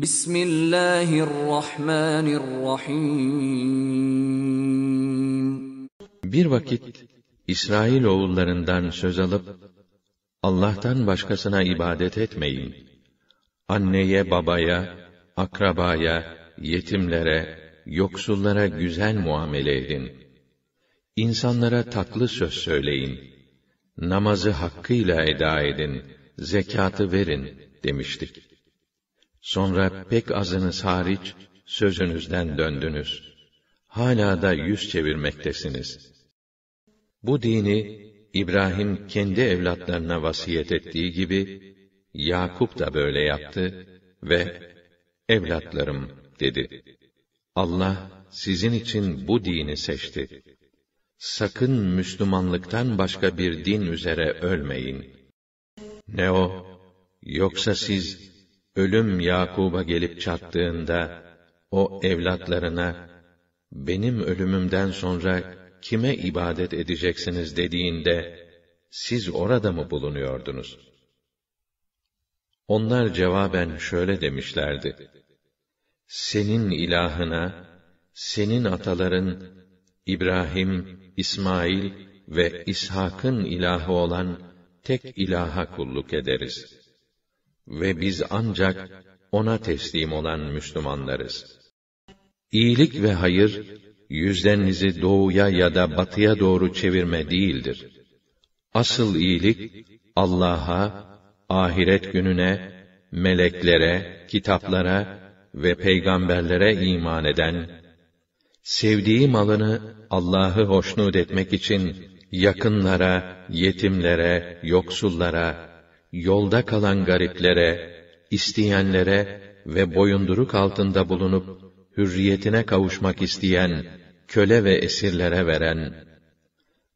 Bismillahirrahmanirrahim. Bir vakit İsrail oğullarından söz alıp Allah'tan başkasına ibadet etmeyin. Anneye, babaya, akrabaya, yetimlere, yoksullara güzel muamele edin. İnsanlara tatlı söz söyleyin. Namazı hakkıyla eda edin, zekatı verin demiştik. Sonra pek azınız hariç sözünüzden döndünüz. Hala da yüz çevirmektesiniz. Bu dini İbrahim kendi evlatlarına vasiyet ettiği gibi Yakup da böyle yaptı ve evlatlarım dedi. Allah sizin için bu dini seçti. Sakın Müslümanlıktan başka bir din üzere ölmeyin. Ne o? Yoksa siz Ölüm Yakub'a gelip çattığında o evlatlarına benim ölümümden sonra kime ibadet edeceksiniz dediğinde siz orada mı bulunuyordunuz? Onlar cevaben şöyle demişlerdi: Senin ilahına, senin ataların İbrahim, İsmail ve İshak'ın ilahı olan tek ilaha kulluk ederiz.'' Ve biz ancak ona teslim olan Müslümanlarız. İyilik ve hayır, yüzlerinizi doğuya ya da batıya doğru çevirme değildir. Asıl iyilik, Allah'a, ahiret gününe, meleklere, kitaplara ve peygamberlere iman eden, sevdiği malını Allah'ı hoşnut etmek için yakınlara, yetimlere, yoksullara, yolda kalan gariplere, isteyenlere ve boyunduruk altında bulunup hürriyetine kavuşmak isteyen köle ve esirlere veren,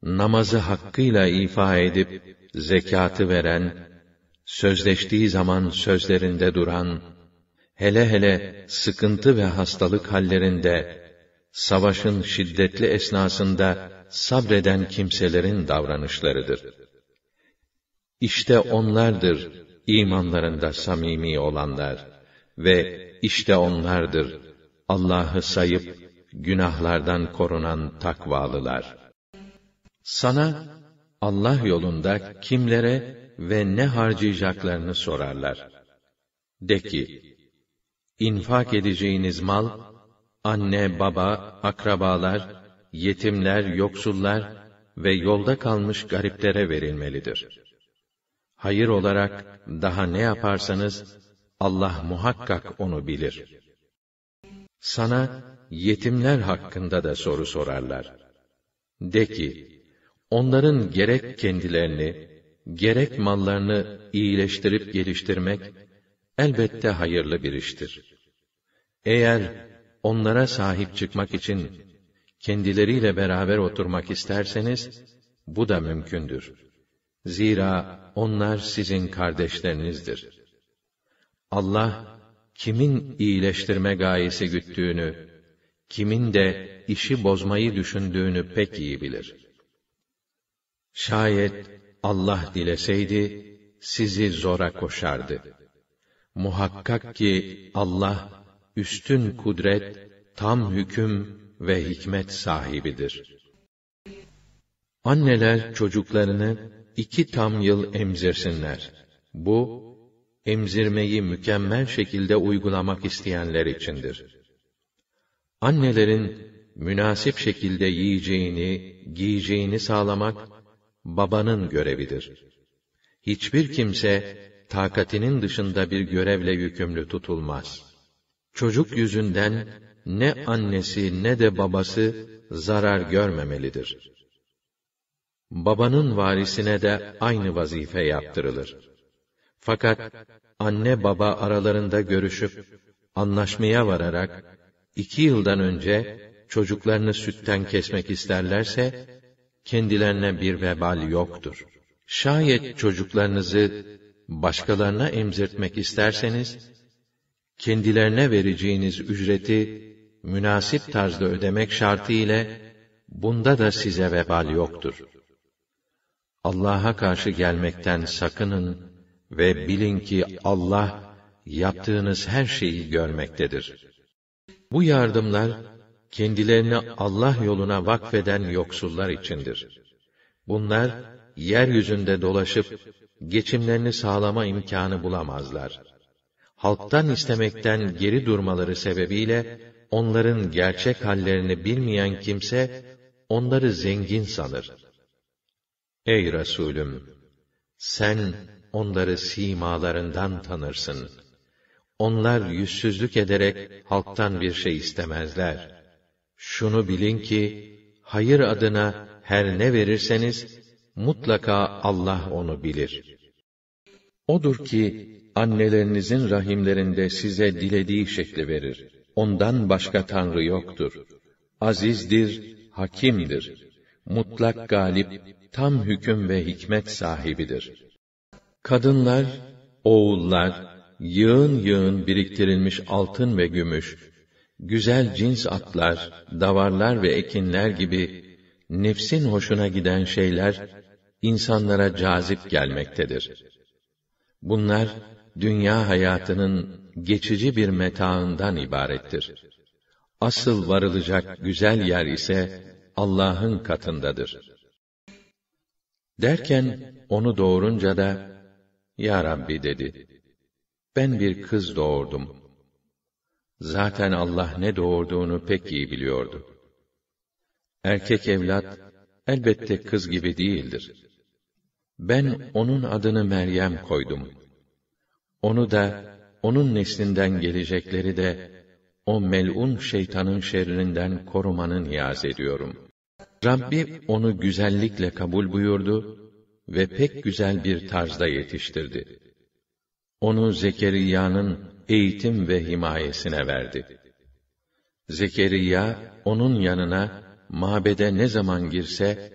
namazı hakkıyla ifa edip zekatı veren, sözleştiği zaman sözlerinde duran, hele hele sıkıntı ve hastalık hallerinde, savaşın şiddetli esnasında sabreden kimselerin davranışlarıdır.'' İşte onlardır imanlarında samimi olanlar ve işte onlardır Allah'ı sayıp günahlardan korunan takvalılar. Sana Allah yolunda kimlere ve ne harcayacaklarını sorarlar. De ki, infak edeceğiniz mal, anne, baba, akrabalar, yetimler, yoksullar ve yolda kalmış gariplere verilmelidir.'' Hayır olarak daha ne yaparsanız Allah muhakkak onu bilir. Sana yetimler hakkında da soru sorarlar. De ki, onların gerek kendilerini, gerek mallarını iyileştirip geliştirmek, elbette hayırlı bir iştir. Eğer onlara sahip çıkmak için kendileriyle beraber oturmak isterseniz, bu da mümkündür.'' Zira onlar sizin kardeşlerinizdir. Allah kimin iyileştirme gayesi güttüğünü, kimin de işi bozmayı düşündüğünü pek iyi bilir. Şayet Allah dileseydi sizi zora koşardı. Muhakkak ki Allah üstün kudret, tam hüküm ve hikmet sahibidir. Anneler çocuklarını iki tam yıl emzirsinler. Bu, emzirmeyi mükemmel şekilde uygulamak isteyenler içindir. Annelerin, münasip şekilde yiyeceğini, giyeceğini sağlamak, babanın görevidir. Hiçbir kimse, takatinin dışında bir görevle yükümlü tutulmaz. Çocuk yüzünden, ne annesi ne de babası, zarar görmemelidir.'' babanın varisine de aynı vazife yaptırılır. Fakat anne baba aralarında görüşüp, anlaşmaya vararak, iki yıldan önce çocuklarını sütten kesmek isterlerse, kendilerine bir vebal yoktur. Şayet çocuklarınızı başkalarına emzirtmek isterseniz, kendilerine vereceğiniz ücreti münasip tarzda ödemek şartı ile bunda da size vebal yoktur.'' Allah'a karşı gelmekten sakının ve bilin ki Allah yaptığınız her şeyi görmektedir. Bu yardımlar kendilerini Allah yoluna vakfeden yoksullar içindir. Bunlar yeryüzünde dolaşıp geçimlerini sağlama imkanı bulamazlar. Halktan istemekten geri durmaları sebebiyle onların gerçek hallerini bilmeyen kimse onları zengin sanır. Ey Resulüm! Sen onları simalarından tanırsın. Onlar yüzsüzlük ederek halktan bir şey istemezler. Şunu bilin ki, hayır adına her ne verirseniz, mutlaka Allah onu bilir. Odur ki, annelerinizin rahimlerinde size dilediği şekli verir. Ondan başka Tanrı yoktur. Azizdir, hakimdir. Mutlak galip, tam hüküm ve hikmet sahibidir. Kadınlar, oğullar, yığın yığın biriktirilmiş altın ve gümüş, güzel cins atlar, davarlar ve ekinler gibi nefsin hoşuna giden şeyler insanlara cazip gelmektedir. Bunlar dünya hayatının geçici bir metaından ibarettir. Asıl varılacak güzel yer ise Allah'ın katındadır. Derken onu doğurunca da Ya Rabbi dedi. Ben bir kız doğurdum. Zaten Allah ne doğurduğunu pek iyi biliyordu. Erkek evlat elbette kız gibi değildir. Ben onun adını Meryem koydum. Onu da onun neslinden gelecekleri de o mel'un şeytanın şerrinden korumanı niyaz ediyorum.'' Rabbi onu güzellikle kabul buyurdu ve pek güzel bir tarzda yetiştirdi. Onu Zekeriya'nın eğitim ve himayesine verdi. Zekeriya onun yanına mabede ne zaman girse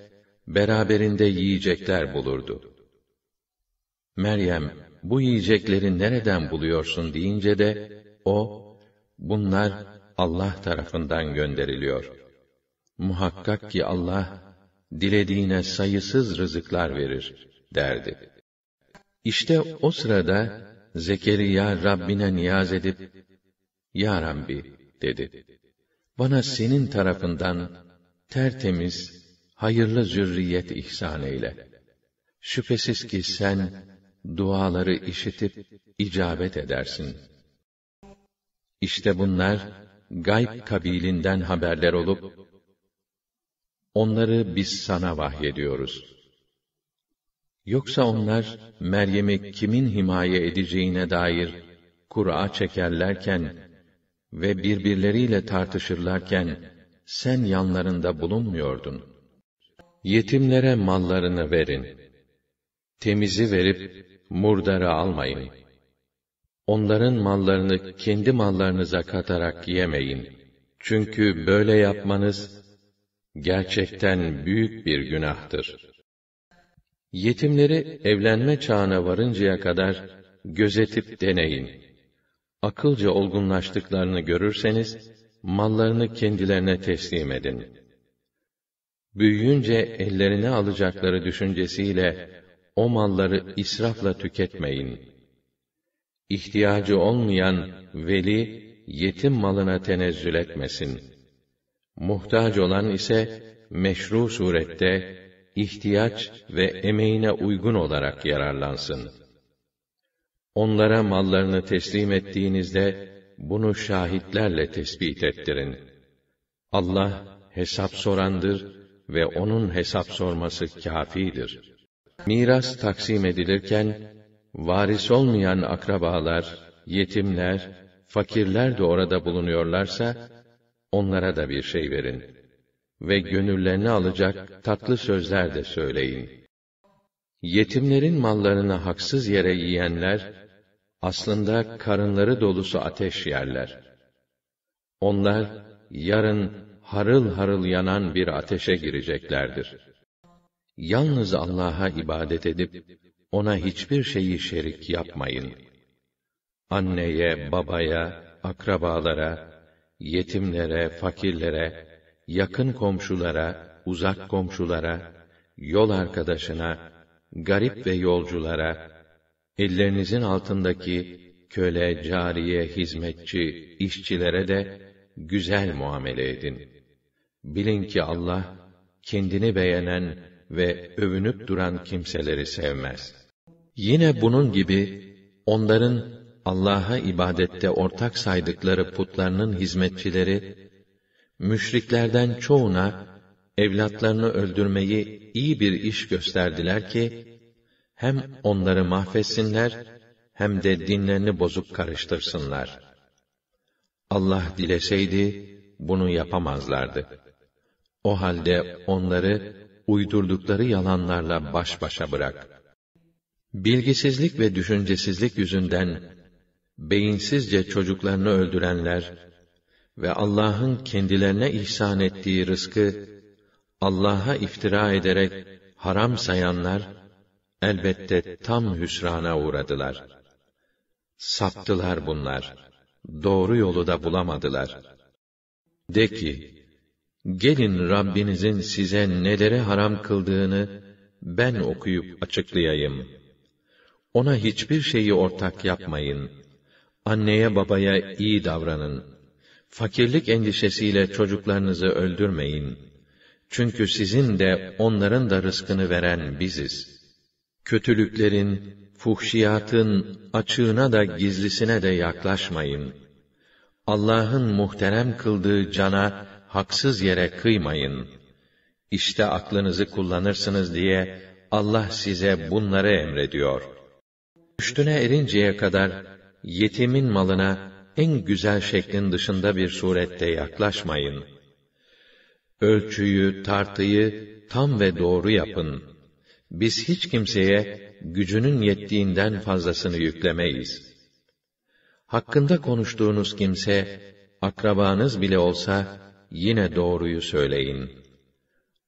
beraberinde yiyecekler bulurdu. Meryem bu yiyecekleri nereden buluyorsun deyince de o bunlar Allah tarafından gönderiliyor muhakkak ki Allah dilediğine sayısız rızıklar verir derdi. İşte o sırada Zekeriya Rabbine niyaz edip Ya Rabbi dedi. Bana senin tarafından tertemiz, hayırlı zürriyet ihsan eyle. Şüphesiz ki sen duaları işitip icabet edersin. İşte bunlar gayb kabilinden haberler olup Onları biz sana vahyediyoruz. Yoksa onlar Meryem'i kimin himaye edeceğine dair Kur'a çekerlerken ve birbirleriyle tartışırlarken sen yanlarında bulunmuyordun. Yetimlere mallarını verin. Temizi verip murdarı almayın. Onların mallarını kendi mallarınıza katarak yemeyin. Çünkü böyle yapmanız gerçekten büyük bir günahtır. Yetimleri evlenme çağına varıncaya kadar gözetip deneyin. Akılca olgunlaştıklarını görürseniz mallarını kendilerine teslim edin. Büyüyünce ellerine alacakları düşüncesiyle o malları israfla tüketmeyin. İhtiyacı olmayan veli yetim malına tenezzül etmesin.'' Muhtaç olan ise meşru surette ihtiyaç ve emeğine uygun olarak yararlansın. Onlara mallarını teslim ettiğinizde bunu şahitlerle tespit ettirin. Allah hesap sorandır ve onun hesap sorması kâfidir. Miras taksim edilirken varis olmayan akrabalar, yetimler, fakirler de orada bulunuyorlarsa onlara da bir şey verin ve gönüllerini alacak tatlı sözler de söyleyin. Yetimlerin mallarını haksız yere yiyenler aslında karınları dolusu ateş yerler. Onlar yarın harıl harıl yanan bir ateşe gireceklerdir. Yalnız Allah'a ibadet edip ona hiçbir şeyi şerik yapmayın. Anneye, babaya, akrabalara, yetimlere, fakirlere, yakın komşulara, uzak komşulara, yol arkadaşına, garip ve yolculara, ellerinizin altındaki köle, cariye, hizmetçi, işçilere de güzel muamele edin. Bilin ki Allah kendini beğenen ve övünüp duran kimseleri sevmez. Yine bunun gibi onların Allah'a ibadette ortak saydıkları putlarının hizmetçileri, müşriklerden çoğuna evlatlarını öldürmeyi iyi bir iş gösterdiler ki, hem onları mahvetsinler, hem de dinlerini bozup karıştırsınlar. Allah dileseydi, bunu yapamazlardı. O halde onları, uydurdukları yalanlarla baş başa bırak. Bilgisizlik ve düşüncesizlik yüzünden beyinsizce çocuklarını öldürenler ve Allah'ın kendilerine ihsan ettiği rızkı Allah'a iftira ederek haram sayanlar elbette tam hüsrana uğradılar. Saptılar bunlar. Doğru yolu da bulamadılar. De ki, gelin Rabbinizin size neleri haram kıldığını ben okuyup açıklayayım. Ona hiçbir şeyi ortak yapmayın.'' anneye babaya iyi davranın. Fakirlik endişesiyle çocuklarınızı öldürmeyin. Çünkü sizin de onların da rızkını veren biziz. Kötülüklerin, fuhşiyatın açığına da gizlisine de yaklaşmayın. Allah'ın muhterem kıldığı cana haksız yere kıymayın. İşte aklınızı kullanırsınız diye Allah size bunları emrediyor. Üstüne erinceye kadar yetimin malına en güzel şeklin dışında bir surette yaklaşmayın. Ölçüyü, tartıyı tam ve doğru yapın. Biz hiç kimseye gücünün yettiğinden fazlasını yüklemeyiz. Hakkında konuştuğunuz kimse, akrabanız bile olsa, yine doğruyu söyleyin.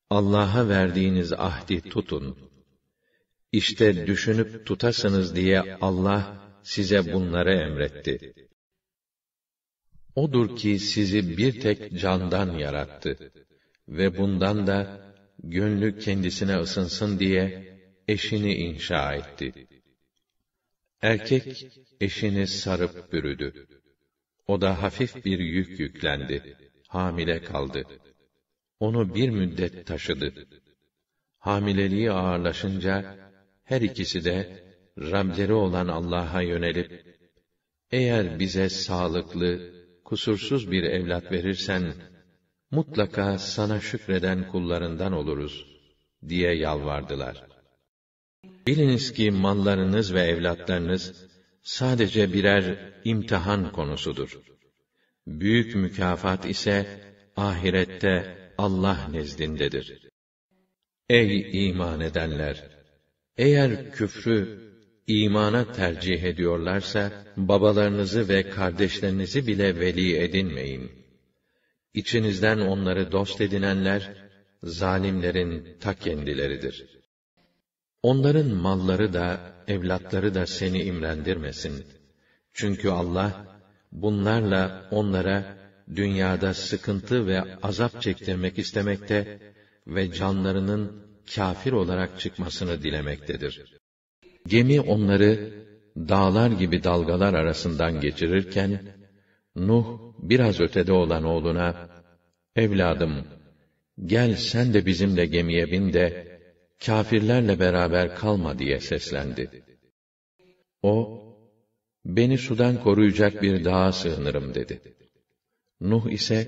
Allah'a verdiğiniz ahdi tutun. İşte düşünüp tutasınız diye Allah, size bunları emretti. Odur ki sizi bir tek candan yarattı ve bundan da gönlü kendisine ısınsın diye eşini inşa etti. Erkek eşini sarıp bürüdü. O da hafif bir yük yüklendi. Hamile kaldı. Onu bir müddet taşıdı. Hamileliği ağırlaşınca her ikisi de Rableri olan Allah'a yönelip, eğer bize sağlıklı, kusursuz bir evlat verirsen, mutlaka sana şükreden kullarından oluruz, diye yalvardılar. Biliniz ki mallarınız ve evlatlarınız, sadece birer imtihan konusudur. Büyük mükafat ise, ahirette Allah nezdindedir. Ey iman edenler! Eğer küfrü imana tercih ediyorlarsa, babalarınızı ve kardeşlerinizi bile veli edinmeyin. İçinizden onları dost edinenler, zalimlerin ta kendileridir. Onların malları da, evlatları da seni imrendirmesin. Çünkü Allah, bunlarla onlara, dünyada sıkıntı ve azap çektirmek istemekte ve canlarının kafir olarak çıkmasını dilemektedir. Gemi onları dağlar gibi dalgalar arasından geçirirken, Nuh biraz ötede olan oğluna, Evladım, gel sen de bizimle gemiye bin de, kâfirlerle beraber kalma diye seslendi. O, beni sudan koruyacak bir dağa sığınırım dedi. Nuh ise,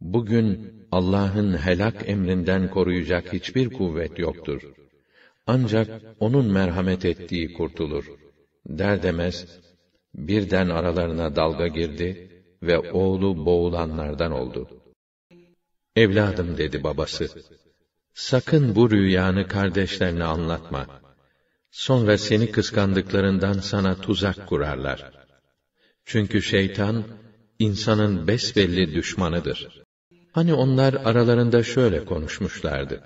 bugün Allah'ın helak emrinden koruyacak hiçbir kuvvet yoktur.'' Ancak onun merhamet ettiği kurtulur. Der demez, birden aralarına dalga girdi ve oğlu boğulanlardan oldu. Evladım dedi babası, sakın bu rüyanı kardeşlerine anlatma. Sonra seni kıskandıklarından sana tuzak kurarlar. Çünkü şeytan, insanın besbelli düşmanıdır. Hani onlar aralarında şöyle konuşmuşlardı.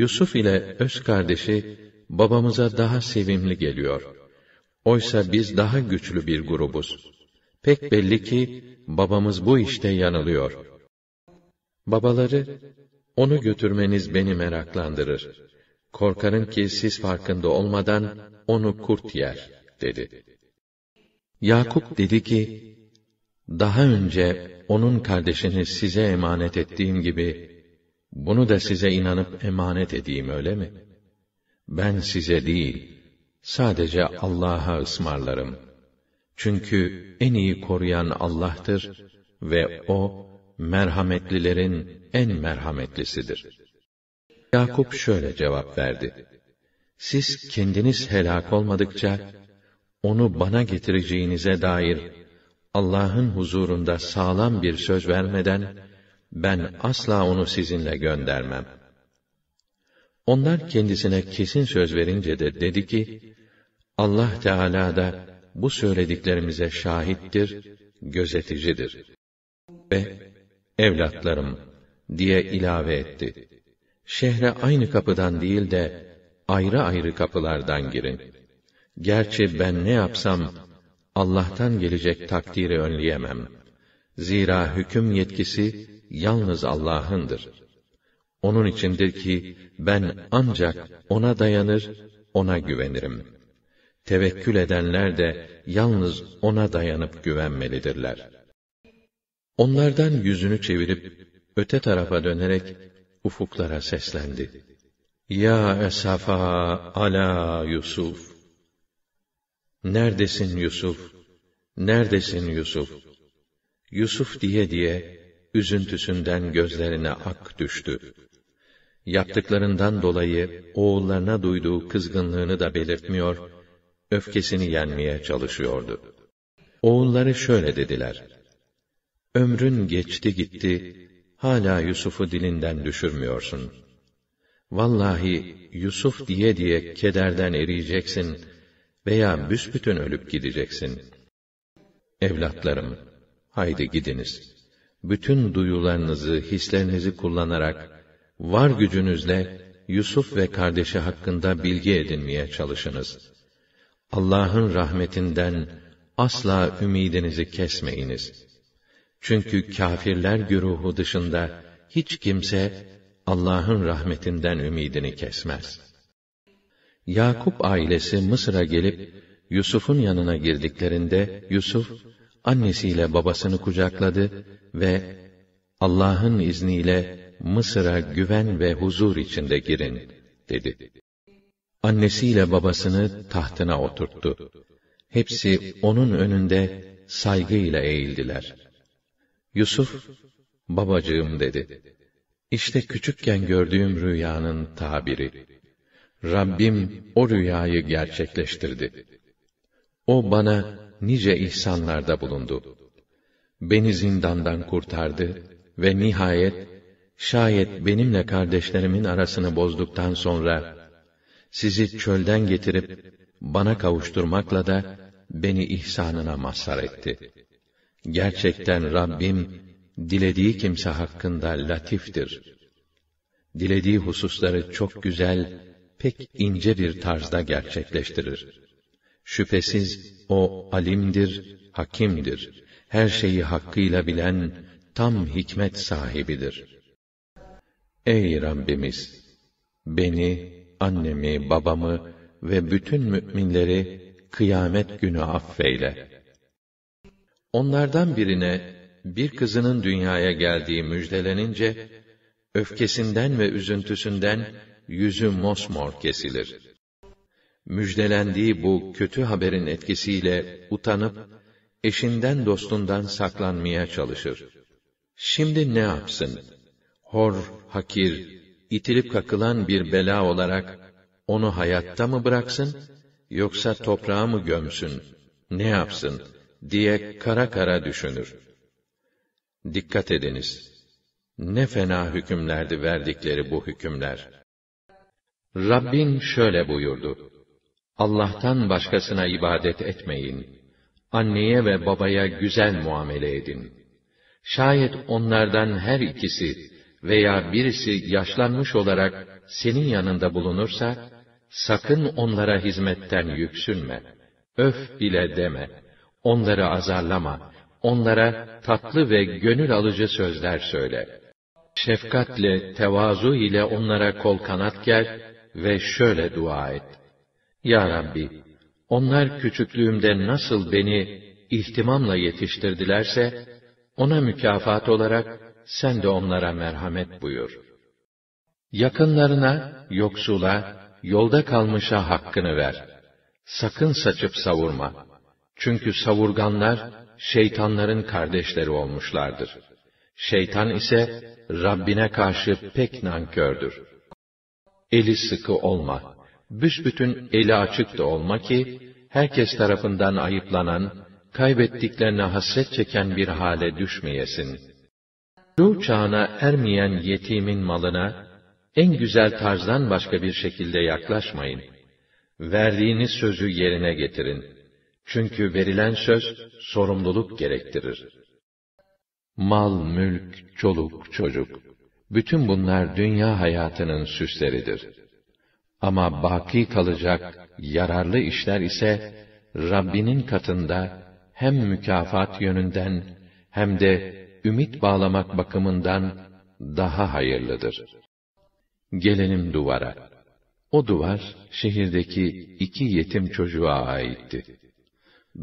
Yusuf ile öz kardeşi babamıza daha sevimli geliyor. Oysa biz daha güçlü bir grubuz. Pek belli ki babamız bu işte yanılıyor. Babaları onu götürmeniz beni meraklandırır. Korkarım ki siz farkında olmadan onu kurt yer, dedi. Yakup dedi ki, daha önce onun kardeşini size emanet ettiğim gibi, bunu da size inanıp emanet edeyim öyle mi? Ben size değil, sadece Allah'a ısmarlarım. Çünkü en iyi koruyan Allah'tır ve O, merhametlilerin en merhametlisidir. Yakup şöyle cevap verdi. Siz kendiniz helak olmadıkça, onu bana getireceğinize dair Allah'ın huzurunda sağlam bir söz vermeden, ben asla onu sizinle göndermem. Onlar kendisine kesin söz verince de dedi ki, Allah Teala da bu söylediklerimize şahittir, gözeticidir. Ve evlatlarım diye ilave etti. Şehre aynı kapıdan değil de ayrı ayrı kapılardan girin. Gerçi ben ne yapsam Allah'tan gelecek takdiri önleyemem. Zira hüküm yetkisi yalnız Allah'ındır. Onun içindir ki ben ancak ona dayanır, ona güvenirim. Tevekkül edenler de yalnız ona dayanıp güvenmelidirler. Onlardan yüzünü çevirip öte tarafa dönerek ufuklara seslendi. Ya esafa ala Yusuf. Neredesin Yusuf? Neredesin Yusuf? Yusuf diye diye Üzüntüsünden gözlerine ak düştü. Yaptıklarından dolayı oğullarına duyduğu kızgınlığını da belirtmiyor, öfkesini yenmeye çalışıyordu. Oğulları şöyle dediler: Ömrün geçti gitti, hala Yusuf'u dilinden düşürmüyorsun. Vallahi Yusuf diye diye kederden eriyeceksin veya büsbütün ölüp gideceksin. Evlatlarım, haydi gidiniz bütün duyularınızı, hislerinizi kullanarak, var gücünüzle Yusuf ve kardeşi hakkında bilgi edinmeye çalışınız. Allah'ın rahmetinden asla ümidinizi kesmeyiniz. Çünkü kâfirler güruhu dışında hiç kimse Allah'ın rahmetinden ümidini kesmez. Yakup ailesi Mısır'a gelip Yusuf'un yanına girdiklerinde Yusuf annesiyle babasını kucakladı ve Allah'ın izniyle Mısır'a güven ve huzur içinde girin dedi. Annesiyle babasını tahtına oturttu. Hepsi onun önünde saygıyla eğildiler. Yusuf, babacığım dedi. İşte küçükken gördüğüm rüyanın tabiri. Rabbim o rüyayı gerçekleştirdi. O bana nice ihsanlarda bulundu. Beni zindandan kurtardı ve nihayet şayet benimle kardeşlerimin arasını bozduktan sonra sizi çölden getirip bana kavuşturmakla da beni ihsanına mazhar etti. Gerçekten Rabbim dilediği kimse hakkında latiftir. Dilediği hususları çok güzel, pek ince bir tarzda gerçekleştirir. Şüphesiz o alimdir, hakimdir. Her şeyi hakkıyla bilen tam hikmet sahibidir. Ey Rabbimiz, beni, annemi, babamı ve bütün müminleri kıyamet günü affeyle. Onlardan birine bir kızının dünyaya geldiği müjdelenince öfkesinden ve üzüntüsünden yüzü mosmor kesilir müjdelendiği bu kötü haberin etkisiyle utanıp eşinden dostundan saklanmaya çalışır. Şimdi ne yapsın? Hor, hakir, itilip kakılan bir bela olarak onu hayatta mı bıraksın yoksa toprağa mı gömsün? Ne yapsın diye kara kara düşünür. Dikkat ediniz. Ne fena hükümlerdi verdikleri bu hükümler. Rabbin şöyle buyurdu: Allah'tan başkasına ibadet etmeyin. Anneye ve babaya güzel muamele edin. Şayet onlardan her ikisi veya birisi yaşlanmış olarak senin yanında bulunursa, sakın onlara hizmetten yüksünme. Öf bile deme. Onları azarlama. Onlara tatlı ve gönül alıcı sözler söyle. Şefkatle, tevazu ile onlara kol kanat gel ve şöyle dua et. Ya Rabbi, onlar küçüklüğümde nasıl beni ihtimamla yetiştirdilerse, ona mükafat olarak sen de onlara merhamet buyur. Yakınlarına, yoksula, yolda kalmışa hakkını ver. Sakın saçıp savurma. Çünkü savurganlar, şeytanların kardeşleri olmuşlardır. Şeytan ise, Rabbine karşı pek nankördür. Eli sıkı olma.'' büsbütün eli açık da olma ki, herkes tarafından ayıplanan, kaybettiklerine hasret çeken bir hale düşmeyesin. Ruh çağına ermeyen yetimin malına, en güzel tarzdan başka bir şekilde yaklaşmayın. Verdiğiniz sözü yerine getirin. Çünkü verilen söz, sorumluluk gerektirir. Mal, mülk, çoluk, çocuk, bütün bunlar dünya hayatının süsleridir.'' Ama baki kalacak yararlı işler ise Rabbinin katında hem mükafat yönünden hem de ümit bağlamak bakımından daha hayırlıdır. Gelelim duvara. O duvar şehirdeki iki yetim çocuğa aitti.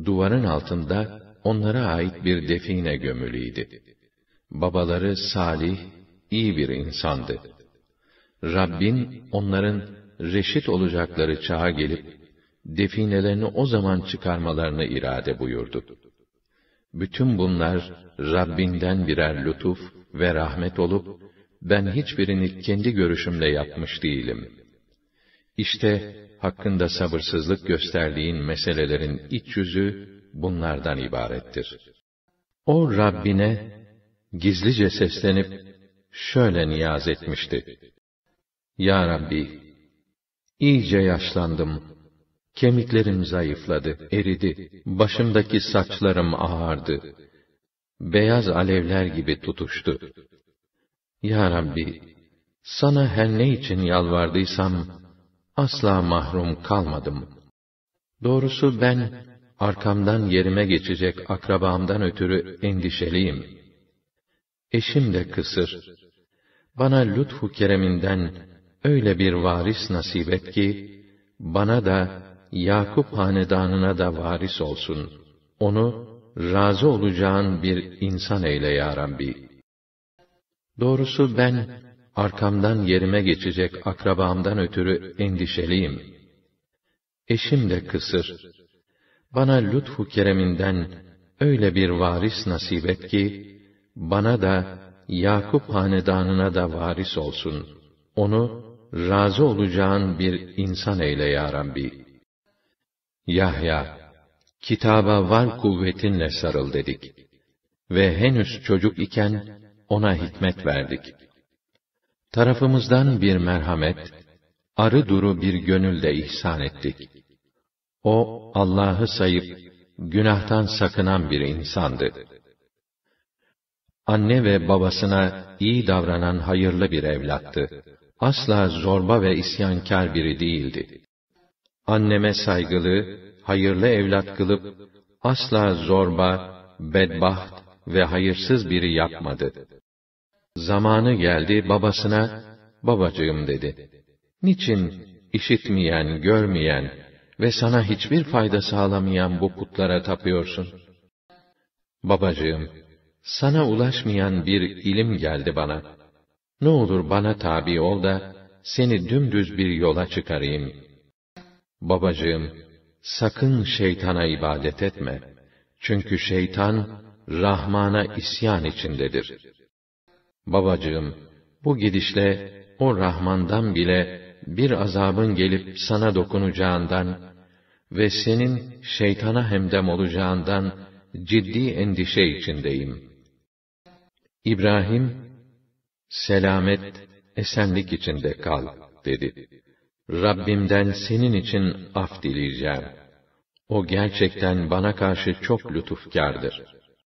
Duvarın altında onlara ait bir define gömülüydi. Babaları salih, iyi bir insandı. Rabbin onların reşit olacakları çağa gelip, definelerini o zaman çıkarmalarını irade buyurdu. Bütün bunlar, Rabbinden birer lütuf ve rahmet olup, ben hiçbirini kendi görüşümle yapmış değilim. İşte, hakkında sabırsızlık gösterdiğin meselelerin iç yüzü, bunlardan ibarettir. O Rabbine, gizlice seslenip, şöyle niyaz etmişti. Ya Rabbi, İyice yaşlandım. Kemiklerim zayıfladı, eridi. Başımdaki saçlarım ağardı. Beyaz alevler gibi tutuştu. Ya Rabbi, sana her ne için yalvardıysam, asla mahrum kalmadım. Doğrusu ben, arkamdan yerime geçecek akrabamdan ötürü endişeliyim. Eşim de kısır. Bana lütfu kereminden, öyle bir varis nasip et ki, bana da, Yakup hanedanına da varis olsun. Onu, razı olacağın bir insan eyle ya Rabbi. Doğrusu ben, arkamdan yerime geçecek akrabamdan ötürü endişeliyim. Eşim de kısır. Bana lütfu kereminden öyle bir varis nasip et ki, bana da, Yakup hanedanına da varis olsun. Onu, razı olacağın bir insan eyle ya Rabbi. Yahya, kitaba var kuvvetinle sarıl dedik. Ve henüz çocuk iken ona hikmet verdik. Tarafımızdan bir merhamet, arı duru bir gönülde ihsan ettik. O, Allah'ı sayıp, günahtan sakınan bir insandı. Anne ve babasına iyi davranan hayırlı bir evlattı asla zorba ve isyankar biri değildi. Anneme saygılı, hayırlı evlat kılıp, asla zorba, bedbaht ve hayırsız biri yapmadı. Zamanı geldi babasına, babacığım dedi. Niçin işitmeyen, görmeyen ve sana hiçbir fayda sağlamayan bu putlara tapıyorsun? Babacığım, sana ulaşmayan bir ilim geldi bana.'' Ne olur bana tabi ol da, seni dümdüz bir yola çıkarayım. Babacığım, sakın şeytana ibadet etme. Çünkü şeytan, Rahman'a isyan içindedir. Babacığım, bu gidişle, o Rahman'dan bile, bir azabın gelip sana dokunacağından ve senin şeytana hemdem olacağından ciddi endişe içindeyim. İbrahim selamet, esenlik içinde kal, dedi. Rabbimden senin için af dileyeceğim. O gerçekten bana karşı çok lütufkardır.''